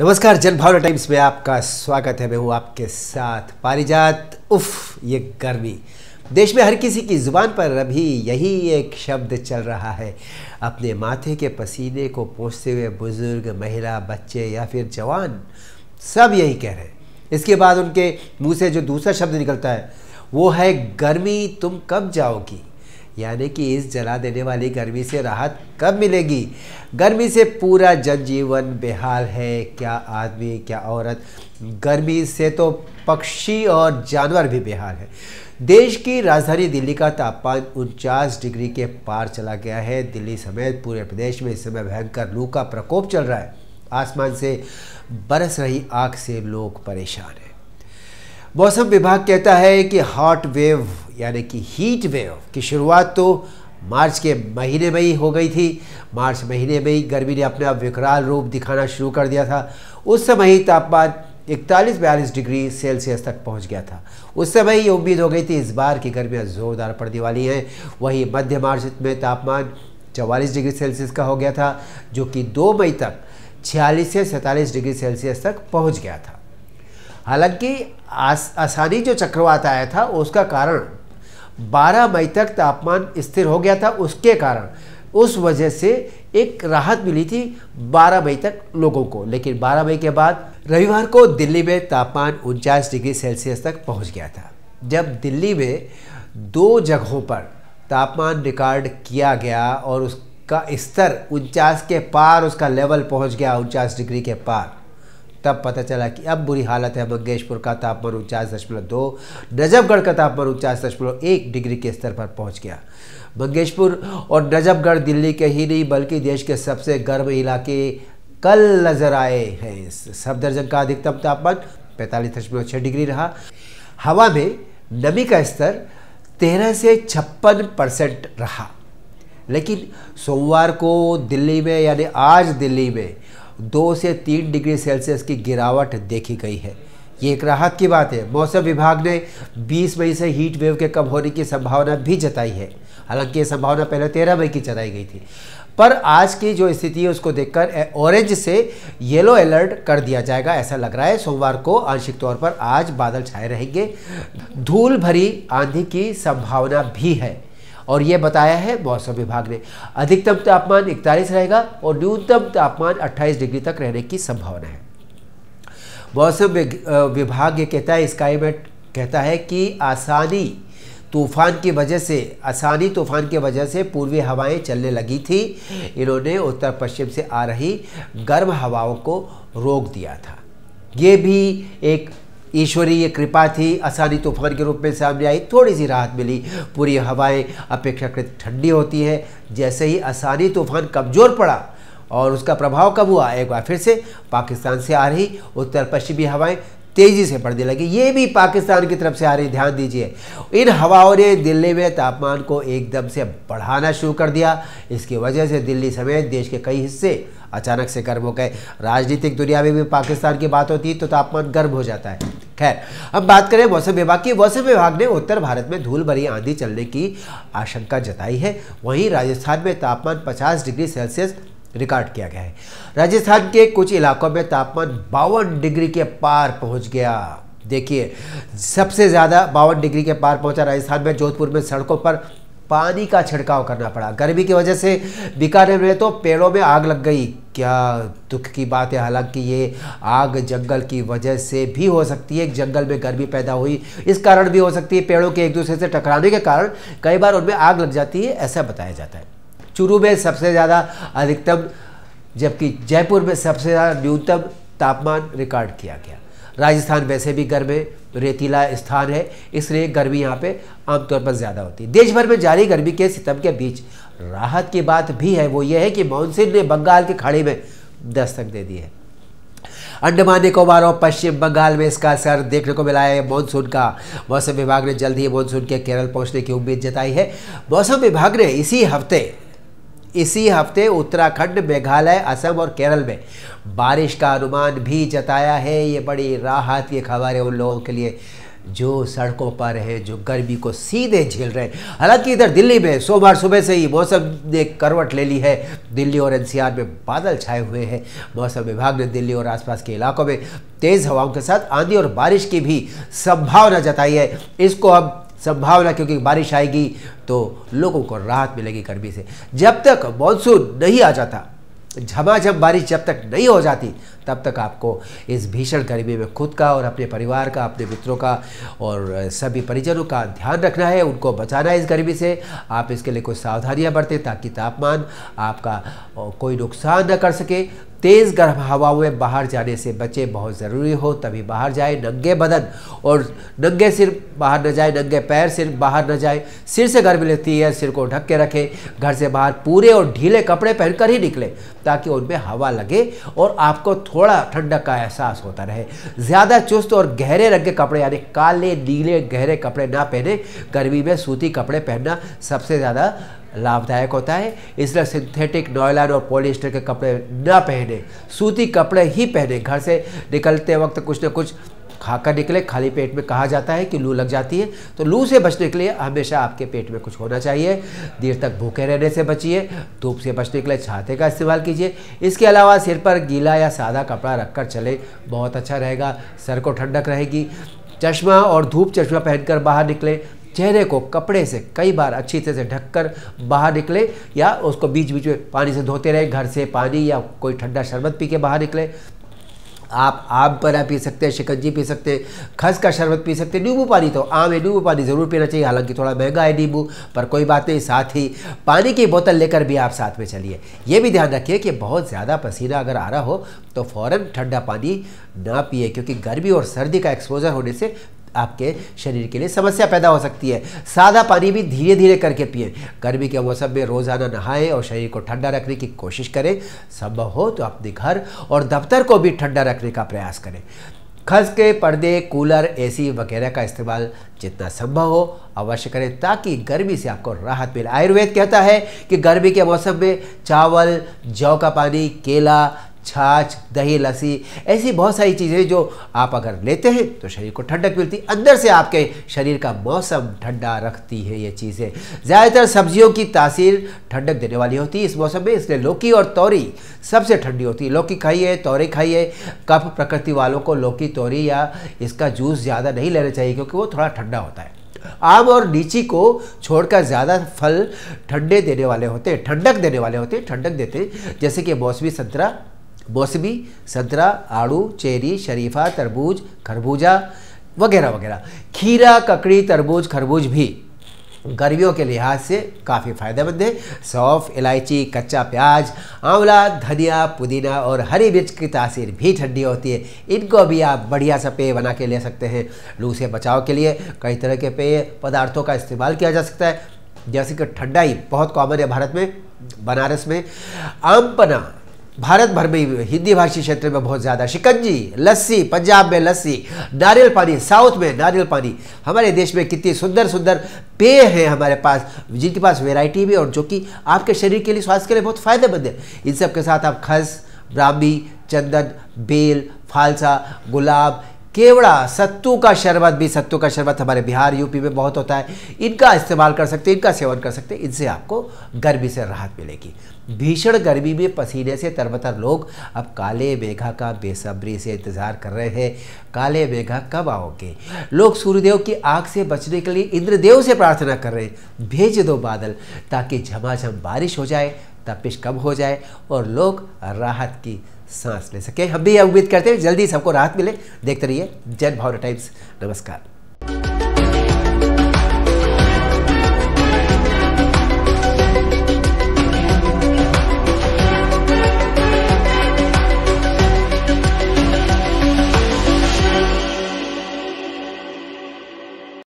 नमस्कार जनभावना टाइम्स में आपका स्वागत है मैं हूँ आपके साथ पारिजात उफ ये गर्मी देश में हर किसी की ज़ुबान पर अभी यही एक शब्द चल रहा है अपने माथे के पसीने को पोसते हुए बुज़ुर्ग महिला बच्चे या फिर जवान सब यही कह रहे हैं इसके बाद उनके मुंह से जो दूसरा शब्द निकलता है वो है गर्मी तुम कब जाओगी यानी कि इस जला देने वाली गर्मी से राहत कब मिलेगी गर्मी से पूरा जनजीवन बेहाल है क्या आदमी क्या औरत गर्मी से तो पक्षी और जानवर भी बेहाल है देश की राजधानी दिल्ली का तापमान उनचास डिग्री के पार चला गया है दिल्ली समेत पूरे प्रदेश में इस समय भयंकर लू का प्रकोप चल रहा है आसमान से बरस रही आग से लोग परेशान हैं मौसम विभाग कहता है कि हॉट वेव यानी कि हीट वेव की शुरुआत तो मार्च के महीने में ही हो गई थी मार्च महीने में ही गर्मी ने अपना विकराल रूप दिखाना शुरू कर दिया था उस समय ही तापमान इकतालीस बयालीस डिग्री सेल्सियस तक पहुंच गया था उस समय ही उम्मीद हो गई थी इस बार की गर्मियाँ ज़ोरदार पड़ने वाली हैं वहीं मध्य मार्च में तापमान चवालीस डिग्री सेल्सियस का हो गया था जो कि दो मई तक छियालीस से सैंतालीस डिग्री सेल्सियस तक पहुँच गया था हालांकि आस, आसानी जो चक्रवात आया था उसका कारण 12 मई तक तापमान स्थिर हो गया था उसके कारण उस वजह से एक राहत मिली थी 12 मई तक लोगों को लेकिन 12 मई के बाद रविवार को दिल्ली में तापमान उनचास डिग्री सेल्सियस तक पहुंच गया था जब दिल्ली में दो जगहों पर तापमान रिकॉर्ड किया गया और उसका स्तर उनचास के पार उसका लेवल पहुंच गया उनचास डिग्री के पार तब पता चला कि अब बुरी हालत है मंगेशपुर का तापमान उनचास दशमलव दो नजफगढ़ का तापमान उनचास दशमलव एक डिग्री के स्तर पर पहुंच गया मंगेशपुर और नजफगढ़ दिल्ली के ही नहीं बल्कि देश के सबसे गर्म इलाके कल नजर आए हैं सफदरजंग का अधिकतम तापमान पैंतालीस दशमलव छः डिग्री रहा हवा में नमी का स्तर तेरह से छप्पन परसेंट रहा लेकिन सोमवार को दिल्ली में यानी आज दिल्ली में दो से तीन डिग्री सेल्सियस की गिरावट देखी गई है ये एक राहत की बात है मौसम विभाग ने 20 मई से हीट वेव के कम होने की संभावना भी जताई है हालांकि ये संभावना पहले तेरह मई की जताई गई थी पर आज की जो स्थिति है उसको देखकर ऑरेंज से येलो अलर्ट कर दिया जाएगा ऐसा लग रहा है सोमवार को आंशिक तौर पर आज बादल छाए रहेंगे धूल भरी आंधी की संभावना भी है और ये बताया है मौसम विभाग ने अधिकतम तापमान इकतालीस रहेगा और न्यूनतम तापमान अट्ठाईस डिग्री तक रहने की संभावना है मौसम विभाग ये कहता है स्काई मेट कहता है कि आसानी तूफान की वजह से आसानी तूफान की वजह से पूर्वी हवाएं चलने लगी थी इन्होंने उत्तर पश्चिम से आ रही गर्म हवाओं को रोक दिया था ये भी एक ईश्वरीय कृपा थी आसानी तूफान के रूप में सामने आई थोड़ी सी राहत मिली पूरी हवाएं अपेक्षाकृत ठंडी होती है जैसे ही आसानी तूफान कमज़ोर पड़ा और उसका प्रभाव कब हुआ एक बार फिर से पाकिस्तान से आ रही उत्तर पश्चिमी हवाएं तेज़ी से बढ़ने लगी ये भी पाकिस्तान की तरफ से आ रही ध्यान दीजिए इन हवाओं ने दिल्ली में तापमान को एकदम से बढ़ाना शुरू कर दिया इसकी वजह से दिल्ली समेत देश के कई हिस्से अचानक से गर्म हो गए राजनीतिक दुनिया में भी पाकिस्तान की बात होती है तो तापमान गर्म हो जाता है खैर अब बात करें मौसम विभाग की मौसम विभाग ने उत्तर भारत में धूल भरी आंधी चलने की आशंका जताई है वहीं राजस्थान में तापमान 50 डिग्री सेल्सियस रिकॉर्ड किया गया है राजस्थान के कुछ इलाकों में तापमान बावन डिग्री के पार पहुंच गया देखिए सबसे ज़्यादा बावन डिग्री के पार पहुंचा राजस्थान में जोधपुर में सड़कों पर पानी का छिड़काव करना पड़ा गर्मी की वजह से बीकानेर में तो पेड़ों में आग लग गई क्या दुख की बात है हालांकि ये आग जंगल की वजह से भी हो सकती है जंगल में गर्मी पैदा हुई इस कारण भी हो सकती है पेड़ों के एक दूसरे से टकराने के कारण कई बार उनमें आग लग जाती है ऐसा बताया जाता है चुरू में सबसे ज़्यादा अधिकतम जबकि जयपुर में सबसे ज़्यादा न्यूनतम तापमान रिकॉर्ड किया गया राजस्थान वैसे भी गर्म रेतीला स्थान है इसलिए गर्मी यहाँ पे आमतौर पर ज़्यादा होती है देश भर में जारी गर्मी के सितम के बीच राहत की बात भी है वो ये है कि मानसून ने बंगाल की खाड़ी में दस्तक दे दी है अंडमान निकोबार और पश्चिम बंगाल में इसका असर देखने को मिला है मानसून का मौसम विभाग ने जल्द ही मानसून के केरल पहुंचने की उम्मीद जताई है मौसम विभाग ने इसी हफ्ते इसी हफ्ते उत्तराखंड मेघालय असम और केरल में बारिश का अनुमान भी जताया है ये बड़ी राहत की खबर है उन लोगों के लिए जो सड़कों पर है जो गर्मी को सीधे झेल रहे हैं हालांकि इधर दिल्ली में सोमवार सुबह से ही मौसम ने करवट ले ली है दिल्ली और एनसीआर में बादल छाए हुए हैं मौसम विभाग ने दिल्ली और आसपास के इलाकों में तेज़ हवाओं के साथ आंधी और बारिश की भी संभावना जताई है इसको अब संभावना क्योंकि बारिश आएगी तो लोगों को राहत मिलेगी गर्मी से जब तक मानसून नहीं आ जाता तो झमाझम जब बारिश जब तक नहीं हो जाती तब तक आपको इस भीषण गर्मी में खुद का और अपने परिवार का अपने मित्रों का और सभी परिजनों का ध्यान रखना है उनको बचाना है इस गर्मी से आप इसके लिए कुछ सावधानियां बरतें ताकि तापमान आपका कोई नुकसान न कर सके तेज़ गर्म हवा में बाहर जाने से बचें बहुत ज़रूरी हो तभी बाहर जाए नंगे बदन और नंगे सिर बाहर न जाए नंगे पैर सिर बाहर न जाए सिर से गर्मी लगती है सिर को ढक के रखें घर से बाहर पूरे और ढीले कपड़े पहनकर ही निकले ताकि उनमें हवा लगे और आपको थोड़ा ठंडक का एहसास होता रहे ज़्यादा चुस्त और गहरे रंग के कपड़े यानी काले नीले गहरे कपड़े ना पहने गर्मी में सूती कपड़े पहनना सबसे ज़्यादा लाभदायक होता है इसलिए सिंथेटिक नॉयलान और पॉलिस्टर के कपड़े न पहने सूती कपड़े ही पहने घर से निकलते वक्त कुछ ना कुछ खाकर निकले खाली पेट में कहा जाता है कि लू लग जाती है तो लू से बचने के लिए हमेशा आपके पेट में कुछ होना चाहिए देर तक भूखे रहने से बचिए धूप से बचने के लिए छाते का इस्तेमाल कीजिए इसके अलावा सिर पर गीला या सादा कपड़ा रखकर चले बहुत अच्छा रहेगा सर को ठंडक रहेगी चश्मा और धूप चश्मा पहनकर बाहर निकले चेहरे को कपड़े से कई बार अच्छी तरह से ढककर बाहर निकले या उसको बीच बीच में पानी से धोते रहे घर से पानी या कोई ठंडा शरबत पी के बाहर निकले आप आम पना पी सकते हैं शिकंजी पी सकते हैं खस का शरबत पी सकते हैं नींबू पानी तो आम है नींबू पानी ज़रूर पीना चाहिए हालांकि थोड़ा महंगा है नींबू पर कोई बात नहीं साथ ही पानी की बोतल लेकर भी आप साथ में चलिए ये भी ध्यान रखिए कि बहुत ज़्यादा पसीना अगर आ रहा हो तो फ़ौरन ठंडा पानी ना पिए क्योंकि गर्मी और सर्दी का एक्सपोजर होने से आपके शरीर के लिए समस्या पैदा हो सकती है सादा पानी भी धीरे धीरे करके पिए गर्मी के मौसम में रोज़ाना नहाएं और शरीर को ठंडा रखने की कोशिश करें संभव हो तो अपने घर और दफ्तर को भी ठंडा रखने का प्रयास करें खस के पर्दे कूलर एसी वगैरह का इस्तेमाल जितना संभव हो अवश्य करें ताकि गर्मी से आपको राहत मिले आयुर्वेद कहता है कि गर्मी के मौसम में चावल जौ का पानी केला छाछ दही लस्सी ऐसी बहुत सारी चीज़ें जो आप अगर लेते हैं तो शरीर को ठंडक मिलती अंदर से आपके शरीर का मौसम ठंडा रखती है ये चीज़ें ज़्यादातर सब्जियों की तासीर ठंडक देने वाली होती है इस मौसम में इसलिए लौकी और तौरी सबसे ठंडी होती है लौकी खाइए तौरी खाइए कफ प्रकृति वालों को लौकी तौरी या इसका जूस ज़्यादा नहीं लेना चाहिए क्योंकि वो थोड़ा ठंडा होता है आम और लीची को छोड़कर ज़्यादा फल ठंडे देने वाले होते हैं ठंडक देने वाले होते हैं ठंडक देते हैं जैसे कि मौसमी संतरा मौसमी संतरा आड़ू चेरी शरीफा तरबूज खरबूजा वगैरह वगैरह खीरा ककड़ी तरबूज खरबूज भी गर्मियों के लिहाज से काफ़ी फ़ायदेमंद है सौंफ इलायची कच्चा प्याज आंवला धनिया पुदीना और हरी मिर्च की तासीर भी ठंडी होती है इनको भी आप बढ़िया सा पेय बना के ले सकते हैं लू से बचाव के लिए कई तरह के पेय पदार्थों का इस्तेमाल किया जा सकता है जैसे कि ठंडाई बहुत कॉमन है भारत में बनारस में आम पना भारत भर में हिंदी भाषी क्षेत्र में बहुत ज़्यादा शिकंजी लस्सी पंजाब में लस्सी नारियल पानी साउथ में नारियल पानी हमारे देश में कितनी सुंदर सुंदर पेय है हमारे पास जिनके पास वेराइटी भी और जो कि आपके शरीर के लिए स्वास्थ्य के लिए बहुत फ़ायदेमंद है इन सब के साथ आप खस ब्राह्मी चंदन बेल फालसा गुलाब केवड़ा सत्तू का शरबत भी सत्तू का शरबत हमारे बिहार यूपी में बहुत होता है इनका इस्तेमाल कर सकते हैं इनका सेवन कर सकते हैं इनसे आपको गर्मी से राहत मिलेगी भीषण गर्मी में पसीने से तरबतर लोग अब काले मेघा का बेसब्री से इंतज़ार कर रहे हैं काले मेघा कब आओगे लोग सूर्यदेव की आग से बचने के लिए इंद्रदेव से प्रार्थना कर रहे हैं भेज दो बादल ताकि झमाझम बारिश हो जाए तपिश कम हो जाए और लोग राहत की सांस ले सके हम भी उम्मीद करते हैं जल्दी सबको राहत मिले देखते रहिए जैन भावना टाइम्स नमस्कार